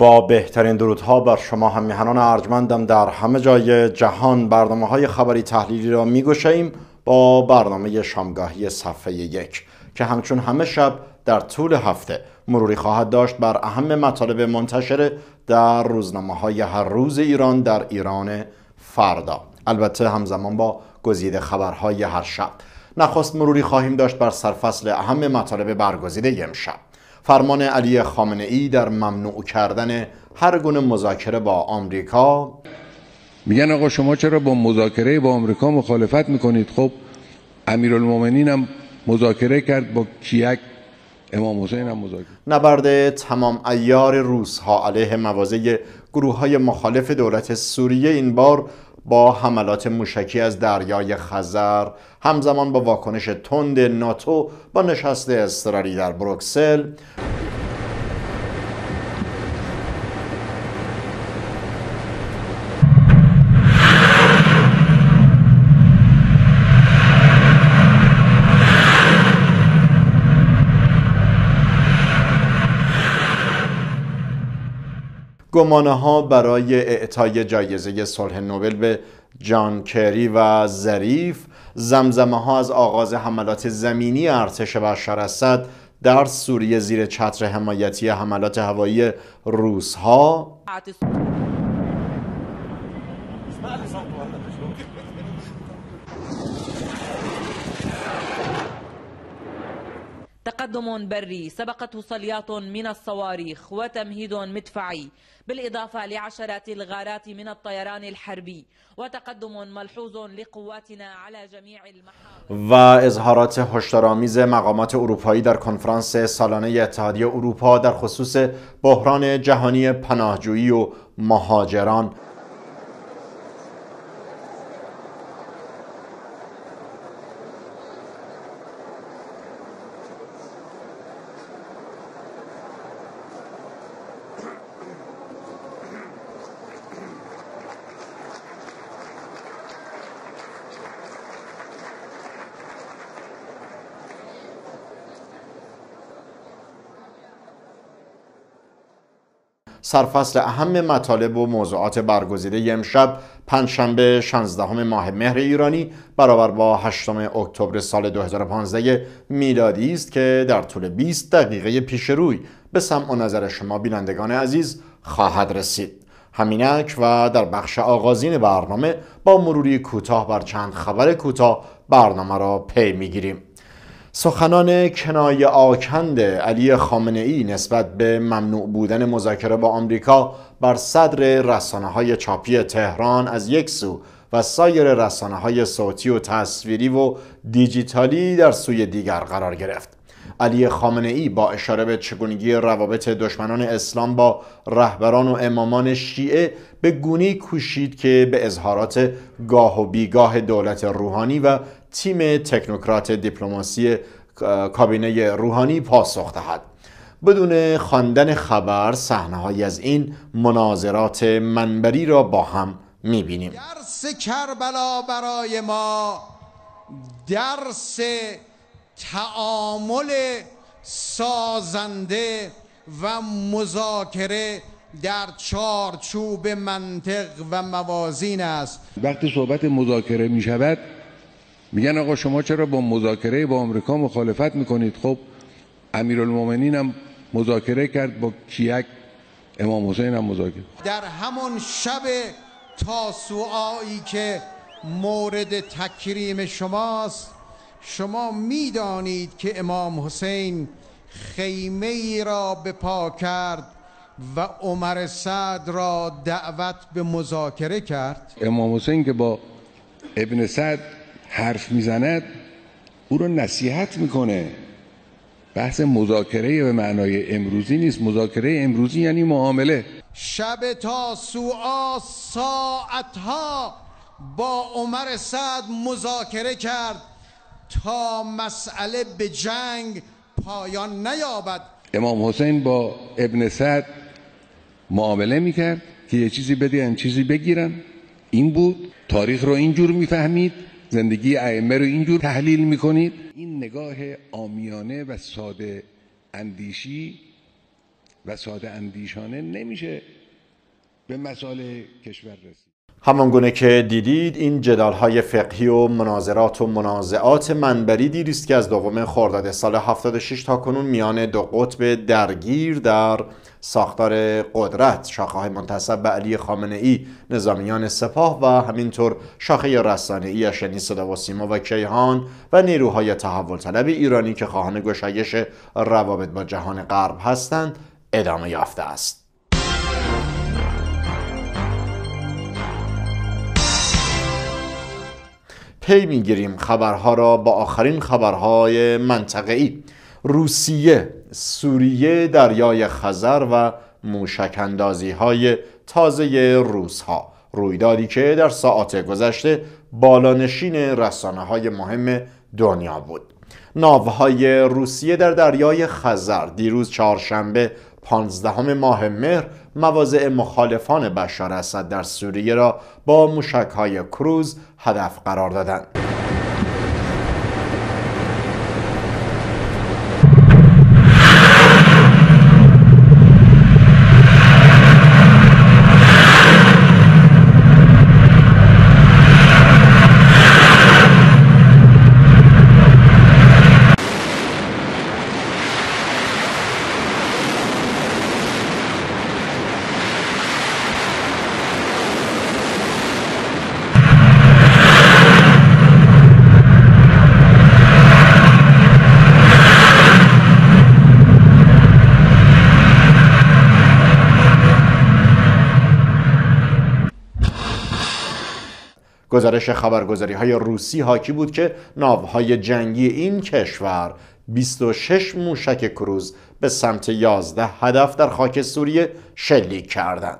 با بهترین درودها بر شما میهنان ارجمندم در همه جای جهان برنامه های خبری تحلیلی را میگوشیم با برنامه شامگاهی صفحه یک که همچون همه شب در طول هفته مروری خواهد داشت بر اهم مطالب منتشر در روزنامه های هر روز ایران در ایران فردا البته همزمان با گزیده خبرهای هر شب نخست مروری خواهیم داشت بر سرفصل اهم مطالب برگزیده امشب فرمان علی خامنه ای در ممنوع کردن هر گونه مذاکره با آمریکا میگن آقا شما چرا با مذاکره با آمریکا مخالفت میکنید خب امیرالمومنین هم مذاکره کرد با کیک امام حسین هم مذاکره نبرد تمام ایار روس ها علیه موازه گروه های مخالف دولت سوریه این بار با حملات موشکی از دریای خزر همزمان با واکنش تند ناتو با نشست اضطراری در بروکسل گمانه ها برای اعطای جایزه صلح نوبل به جان کری و ظریف زمزمه ها از آغاز حملات زمینی ارتش بشار اسد در سوریه زیر چتر حمایتی حملات هوایی روس ها تقدم بري سبقته صليات من الصواريخ وتمهيد مدفعي بالإضافة لعشرات الغارات من الطيران الحربي وتقدم ملحوظ لقواتنا على جميع المحاور وإظهارات اظهارات هشدارآمیز مقامات اروپایی در کنفرانس سالانه اتحادیه اروپا در خصوص بحران جهانی پناهجویی و مهاجران سرفصل اهم مطالب و موضوعات برگزیده امشب پنجشنبه 16 ماه مهر ایرانی برابر با 8 اکتبر سال 2015 میلادی است که در طول 20 دقیقه پیش روی به سمع و نظر شما بینندگان عزیز خواهد رسید همینک و در بخش آغازین برنامه با مروری کوتاه بر چند خبر کوتاه برنامه را پی میگیریم سخنان کنایه آکند علی خامنه ای نسبت به ممنوع بودن مذاکره با آمریکا بر صدر رسانه های چاپی تهران از یک سو و سایر رسانه های صوتی و تصویری و دیجیتالی در سوی دیگر قرار گرفت. علی خامنه ای با اشاره به چگونگی روابط دشمنان اسلام با رهبران و امامان شیعه به گونی کوشید که به اظهارات گاه و بیگاه دولت روحانی و تیم تکنوکرات دیپلماسی کابینه روحانی پاسخ دهد بدون خواندن خبر صحنههایی از این مناظرات منبری را با هم میبینیم درس کربلا برای ما درس تعامل سازنده و مذاکره در چارچوب منطق و موازین است وقتی صحبت مذاکره می شود میگن آقا شما چرا با مذاکره با آمریکا مخالفت میکنید خب امیرالمومنین هم مذاکره کرد با کیک امام حسین هم مذاکره در همون شب تاسوعایی که مورد تکریم شماست شما میدانید که امام حسین خیمه ای را به پا کرد و عمر سعد را دعوت به مذاکره کرد امام حسین که با ابن سعد حرف میزند او رو نصیحت میکنه بحث مذاکره به معنای امروزی نیست مذاکره امروزی یعنی معامله شب تا سوعا ساعتها با عمر سعد مذاکره کرد تا مسئله به جنگ پایان نیابد امام حسین با ابن سعد معامله میکرد که یه چیزی بدین، چیزی بگیرن این بود تاریخ رو اینجور میفهمید زندگی ائمه رو اینجور تحلیل میکنید این نگاه آمیانه و ساده اندیشی و ساده اندیشانه نمیشه به مسائل کشور رسید گونه که دیدید این جدال های فقهی و مناظرات و منازعات منبری دیریست که از دوم خرداد سال 76 تا کنون میان دو قطب درگیر در ساختار قدرت شاخه منتصب به علی خامنه ای نظامیان سپاه و همینطور شاخه رسانه ای یعنی صدا و سیما و کیهان و نیروهای تحول طلب ایرانی که خواهان گشایش روابط با جهان غرب هستند ادامه یافته است پی میگیریم خبرها را با آخرین خبرهای منطقه ای روسیه سوریه دریای خزر و موشکندازی های تازه روس ها رویدادی که در ساعات گذشته بالانشین رسانه های مهم دنیا بود ناوهای روسیه در دریای خزر دیروز چهارشنبه 15 ماه مهر مواضع مخالفان بشار اسد در سوریه را با های کروز هدف قرار دادند. گزارش خبرگزاری های روسی حاکی بود که ناوهای جنگی این کشور 26 موشک کروز به سمت 11 هدف در خاک سوریه شلیک کردند.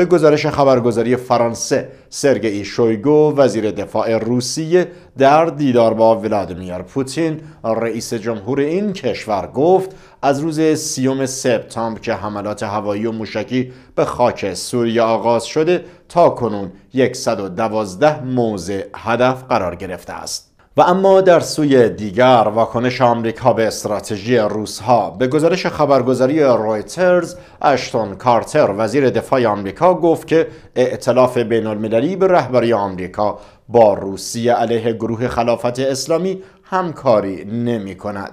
به گزارش خبرگزاری فرانسه سرگئی شویگو وزیر دفاع روسیه در دیدار با ولادیمیر پوتین رئیس جمهور این کشور گفت از روز سیوم سپتامبر که حملات هوایی و موشکی به خاک سوریه آغاز شده تا کنون 112 موزه هدف قرار گرفته است و اما در سوی دیگر واکنش آمریکا به استراتژی روسها به گزارش خبرگزاری رویترز اشتون کارتر وزیر دفاع آمریکا گفت که ائتلاف بین به رهبری آمریکا با روسیه علیه گروه خلافت اسلامی همکاری نمی کند.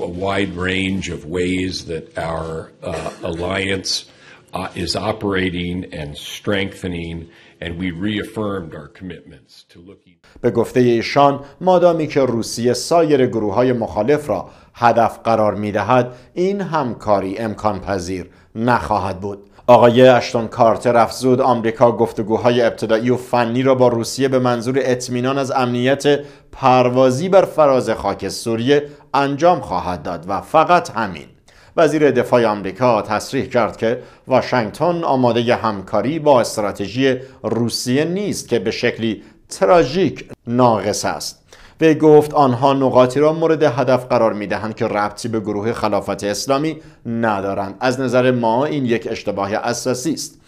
a wide range of ways that our uh, alliance uh, is operating and strengthening and we reaffirmed our commitments to looking به گفته ایشان مادامی که روسیه سایر گروه های مخالف را هدف قرار می دهد این همکاری امکان پذیر نخواهد بود آقای اشتون کارتر افزود آمریکا گفتگوهای ابتدایی و فنی را با روسیه به منظور اطمینان از امنیت پروازی بر فراز خاک سوریه انجام خواهد داد و فقط همین وزیر دفاع آمریکا تصریح کرد که واشنگتن آماده همکاری با استراتژی روسیه نیست که به شکلی تراژیک ناقص است وی گفت آنها نقاطی را مورد هدف قرار می دهند که ربطی به گروه خلافت اسلامی ندارند از نظر ما این یک اشتباه اساسی است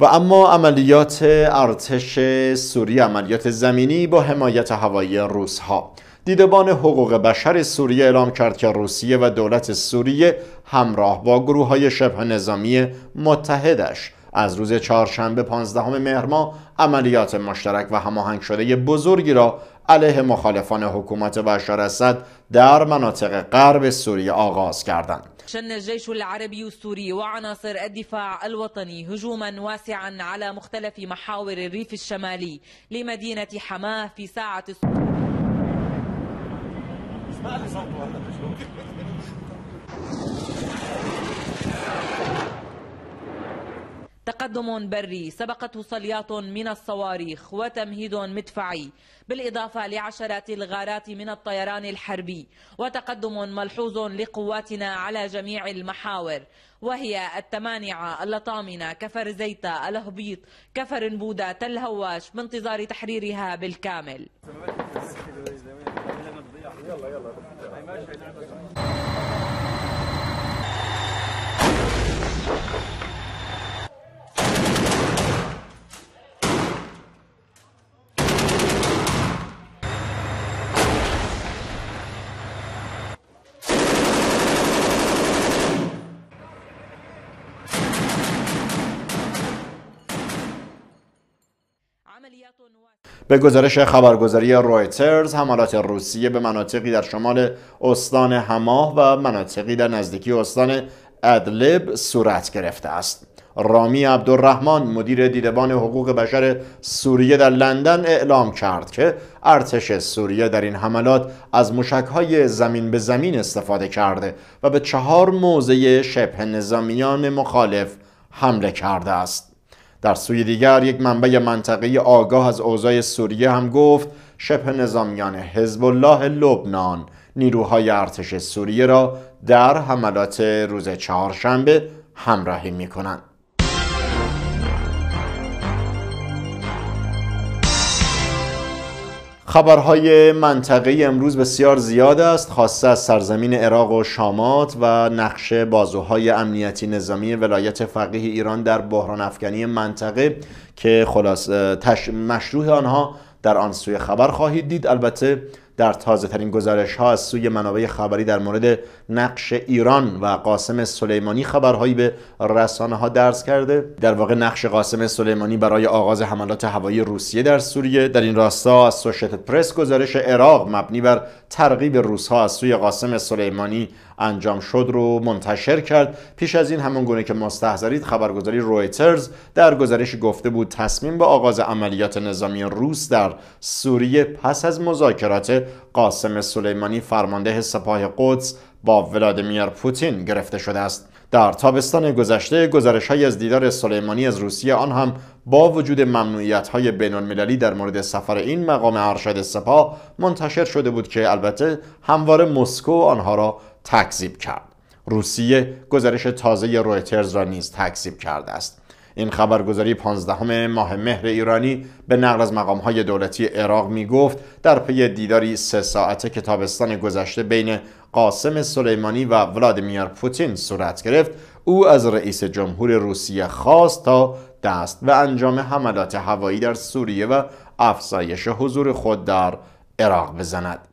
و اما عملیات ارتش سوری عملیات زمینی با حمایت هوایی روس ها دیدبان حقوق بشر سوریه اعلام کرد که روسیه و دولت سوریه همراه با گروه های شبه نظامی متحدش از روز چهارشنبه 15 مهر ماه عملیات مشترک و هماهنگ شده بزرگی را علیه مخالفان حکومت بشار اسد در مناطق غرب سوریه آغاز کردند شن الجيش العربي السوري وعناصر الدفاع الوطني هجوما واسعا على مختلف محاور الريف الشمالي لمدينة حماه في ساعة تقدم بري سبقته صليات من الصواريخ وتمهيد مدفعي بالإضافة لعشرات الغارات من الطيران الحربي وتقدم ملحوظ لقواتنا على جميع المحاور وهي التمانعة اللطامنة كفر زيتا الهبيط كفر نبودة تلهواش بانتظار تحريرها بالكامل به گزارش خبرگزاری رویترز حملات روسیه به مناطقی در شمال استان حماه و مناطقی در نزدیکی استان ادلب صورت گرفته است رامی عبدالرحمن مدیر دیدبان حقوق بشر سوریه در لندن اعلام کرد که ارتش سوریه در این حملات از مشکهای زمین به زمین استفاده کرده و به چهار موزه شبه نظامیان مخالف حمله کرده است در سوی دیگر یک منبع منطقی آگاه از اوضاع سوریه هم گفت شبه نظامیان حزب الله لبنان نیروهای ارتش سوریه را در حملات روز چهارشنبه همراهی می کنند. خبرهای منطقه امروز بسیار زیاد است خاصه از سرزمین عراق و شامات و نقش بازوهای امنیتی نظامی ولایت فقیه ایران در بحران افغانی منطقه که خلاص تش... مشروع آنها در آن سوی خبر خواهید دید البته در تازه ترین گزارش ها از سوی منابع خبری در مورد نقش ایران و قاسم سلیمانی خبرهایی به رسانه ها درس کرده در واقع نقش قاسم سلیمانی برای آغاز حملات هوایی روسیه در سوریه در این راستا از پرس گزارش عراق مبنی بر ترغیب روسها از سوی قاسم سلیمانی انجام شد رو منتشر کرد پیش از این همون گونه که مستحضرید خبرگزاری رویترز در گزارش گفته بود تصمیم به آغاز عملیات نظامی روس در سوریه پس از مذاکرات قاسم سلیمانی فرمانده سپاه قدس با ولادیمیر پوتین گرفته شده است در تابستان گذشته گزارش های از دیدار سلیمانی از روسیه آن هم با وجود ممنوعیت های بین المللی در مورد سفر این مقام ارشد سپاه منتشر شده بود که البته همواره مسکو آنها را تکذیب کرد روسیه گزارش تازه رویترز را نیز تکذیب کرده است این خبرگزاری 15 ماه مهر ایرانی به نقل از های دولتی عراق می گفت در پی دیداری سه ساعته کتابستان گذشته بین قاسم سلیمانی و ولادیمیر پوتین صورت گرفت او از رئیس جمهور روسیه خواست تا دست و انجام حملات هوایی در سوریه و افزایش حضور خود در عراق بزند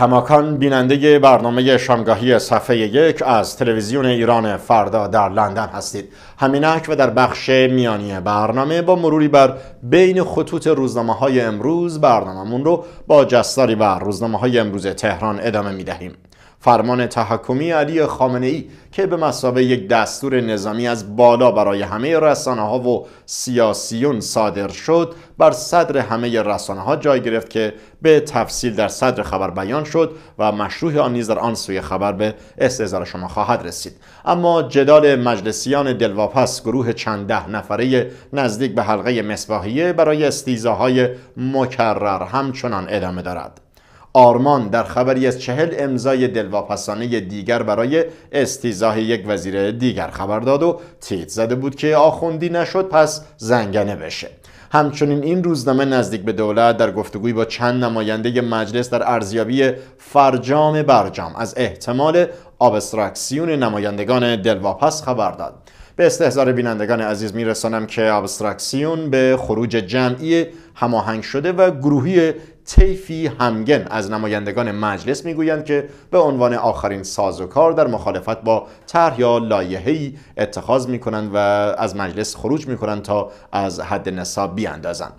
کماکان بیننده برنامه شامگاهی صفحه یک از تلویزیون ایران فردا در لندن هستید همینک و در بخش میانی برنامه با مروری بر بین خطوط روزنامه های امروز برنامهمون رو با جستاری و روزنامه های امروز تهران ادامه می دهیم فرمان تحکمی علی خامنه ای که به مسابه یک دستور نظامی از بالا برای همه رسانه ها و سیاسیون صادر شد بر صدر همه رسانه ها جای گرفت که به تفصیل در صدر خبر بیان شد و مشروع آن نیز در آن سوی خبر به استعزار شما خواهد رسید اما جدال مجلسیان دلواپس گروه چند ده نفره نزدیک به حلقه مصباحیه برای استیزاهای مکرر همچنان ادامه دارد آرمان در خبری از چهل امضای دلواپسانه دیگر برای استیزاه یک وزیر دیگر خبر داد و تیت زده بود که آخوندی نشد پس زنگنه بشه همچنین این روزنامه نزدیک به دولت در گفتگوی با چند نماینده مجلس در ارزیابی فرجام برجام از احتمال آبستراکسیون نمایندگان دلواپس خبر داد به استحضار بینندگان عزیز میرسانم که ابستراکسیون به خروج جمعی هماهنگ شده و گروهی تیفی همگن از نمایندگان مجلس میگویند که به عنوان آخرین کار در مخالفت با طرح یا لایحه‌ای اتخاذ میکنند و از مجلس خروج میکنند تا از حد نصاب بیاندازند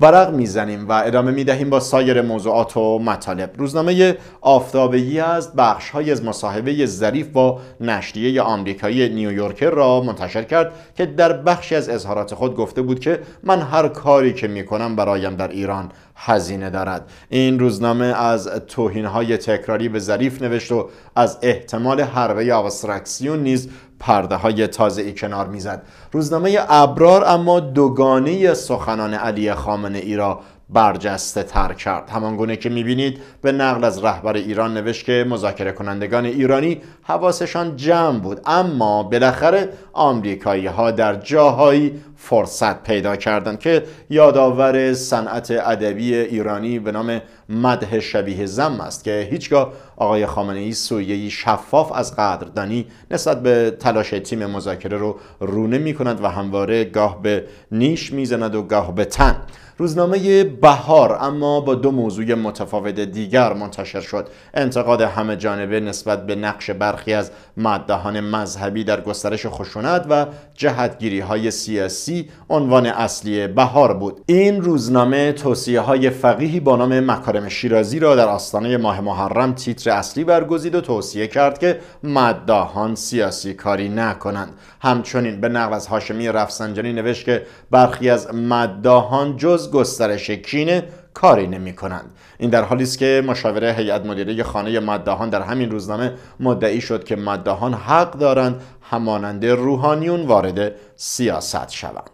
ورق میزنیم و ادامه میدهیم با سایر موضوعات و مطالب روزنامه آفتابگی از های از مصاحبه ظریف با نشریه آمریکایی نیویورکر را منتشر کرد که در بخشی از اظهارات خود گفته بود که من هر کاری که میکنم برایم در ایران هزینه دارد این روزنامه از توهینهای تکراری به ظریف نوشت و از احتمال حربه آوسترکسیون نیز پرده های تازه ای کنار میزد روزنامه ابرار اما دوگانه سخنان علی خامنه ای را برجسته تر کرد همانگونه که میبینید به نقل از رهبر ایران نوشت که مذاکره کنندگان ایرانی حواسشان جمع بود اما بالاخره آمریکایی ها در جاهایی فرصت پیدا کردند که یادآور صنعت ادبی ایرانی به نام مده شبیه زم است که هیچگاه آقای خامنه ای شفاف از قدردانی نسبت به تلاش تیم مذاکره رو رونه می و همواره گاه به نیش میزند و گاه به تن روزنامه بهار اما با دو موضوع متفاوت دیگر منتشر شد انتقاد همه جانبه نسبت به نقش برخی از مدهان مذهبی در گسترش خشونت و جهتگیری های سیاسی عنوان اصلی بهار بود این روزنامه توصیه های فقیهی با نام مکارم شیرازی را در آستانه ماه محرم تیتر اصلی برگزید و توصیه کرد که مداهان سیاسی کاری نکنند همچنین به نقل از هاشمی رفسنجانی نوشت که برخی از مداهان جز گسترش کینه کاری نمی کنند. این در حالی است که مشاوره هیئت مدیره خانه مدهان در همین روزنامه مدعی شد که مدهان حق دارند همانند روحانیون وارد سیاست شوند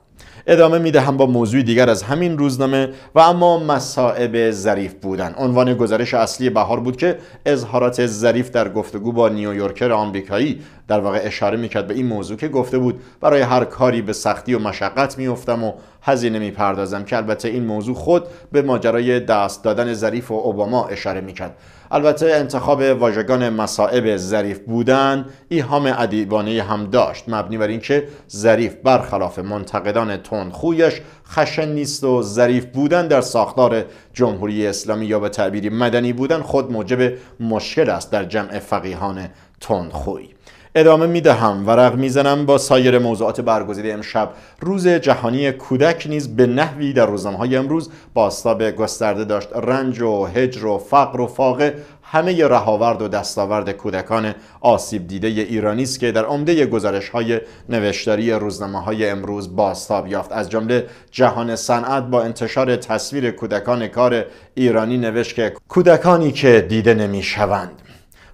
ادامه میدهم با موضوع دیگر از همین روزنامه و اما مصائب ظریف بودن عنوان گزارش اصلی بهار بود که اظهارات ظریف در گفتگو با نیویورکر آمریکایی در واقع اشاره میکرد به این موضوع که گفته بود برای هر کاری به سختی و مشقت میافتم و هزینه میپردازم که البته این موضوع خود به ماجرای دست دادن ظریف و اوباما اشاره میکرد البته انتخاب واژگان مصائب ظریف بودن ایهام ادیبانه هم داشت مبنی بر اینکه ظریف برخلاف منتقدان خویش خشن نیست و ظریف بودن در ساختار جمهوری اسلامی یا به تعبیری مدنی بودن خود موجب مشکل است در جمع فقیهان تندخوی ادامه میدهم ورق میزنم با سایر موضوعات برگزیده امشب روز جهانی کودک نیز به نحوی در روزنامه های امروز باستاب گسترده داشت رنج و هجر و فقر و فاقه همه رهاورد و دستاورد کودکان آسیب دیده ایرانی است که در عمده گزارش های نوشتاری روزنامه های امروز باستاب یافت از جمله جهان صنعت با انتشار تصویر کودکان کار ایرانی نوشت که کودکانی که دیده نمیشوند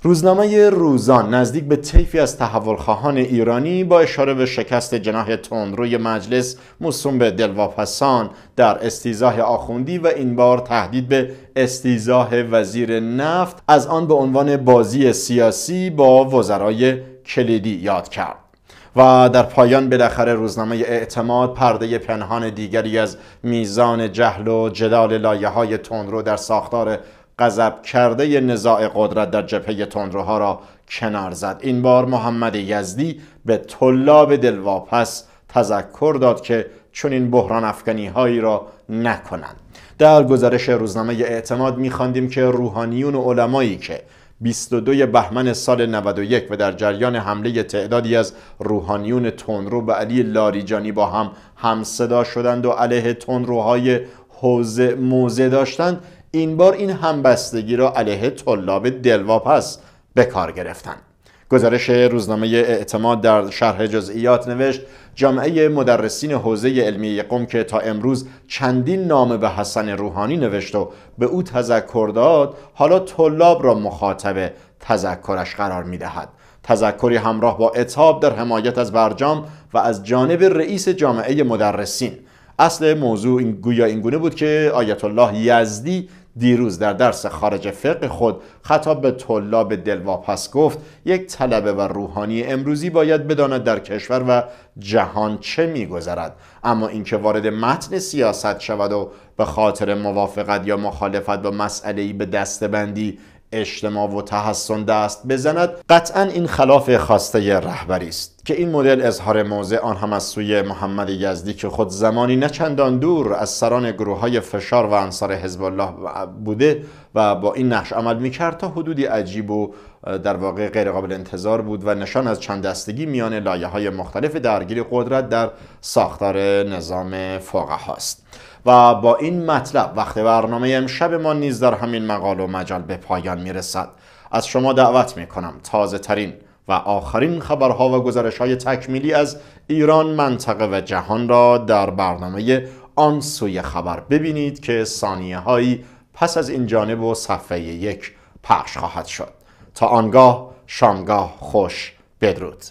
روزنامه روزان نزدیک به طیفی از تحولخواهان ایرانی با اشاره به شکست جناح روی مجلس موسوم به دلواپسان در استیزاه آخوندی و این بار تهدید به استیزاه وزیر نفت از آن به عنوان بازی سیاسی با وزرای کلیدی یاد کرد و در پایان بالاخره روزنامه اعتماد پرده پنهان دیگری از میزان جهل و جدال لایه های تندرو در ساختار غضب کرده نزاع قدرت در جبهه تندروها را کنار زد این بار محمد یزدی به طلاب دلواپس تذکر داد که چون این بحران افغانی هایی را نکنند در گزارش روزنامه اعتماد میخواندیم که روحانیون و علمایی که 22 بهمن سال 91 و در جریان حمله تعدادی از روحانیون تندرو به علی لاریجانی با هم همصدا شدند و علیه تندروهای حوزه موزه داشتند این بار این همبستگی را علیه طلاب دلواپس به کار گرفتند گزارش روزنامه اعتماد در شرح جزئیات نوشت جامعه مدرسین حوزه علمی قم که تا امروز چندین نامه به حسن روحانی نوشت و به او تذکر داد حالا طلاب را مخاطب تذکرش قرار دهد. تذکری همراه با اتاب در حمایت از برجام و از جانب رئیس جامعه مدرسین اصل موضوع این گویا اینگونه بود که آیت الله یزدی دیروز در درس خارج فقه خود خطاب به طلاب دلواپس گفت یک طلبه و روحانی امروزی باید بداند در کشور و جهان چه میگذرد اما اینکه وارد متن سیاست شود و به خاطر موافقت یا مخالفت با مسئله ای به دستبندی اجتماع و تحسن دست بزند قطعا این خلاف خواسته رهبری است که این مدل اظهار موضع آن هم از سوی محمد یزدی که خود زمانی نه چندان دور از سران گروه های فشار و انصار حزب الله بوده و با این نقش عمل میکرد تا حدودی عجیب و در واقع غیر قابل انتظار بود و نشان از چند دستگی میان لایه های مختلف درگیری قدرت در ساختار نظام فقها است و با این مطلب وقت برنامه امشب ما نیز در همین مقال و مجال به پایان میرسد از شما دعوت میکنم تازه ترین و آخرین خبرها و گزارش های تکمیلی از ایران منطقه و جهان را در برنامه آن سوی خبر ببینید که ثانیه هایی پس از این جانب و صفحه یک پخش خواهد شد تا آنگاه شامگاه خوش بدرود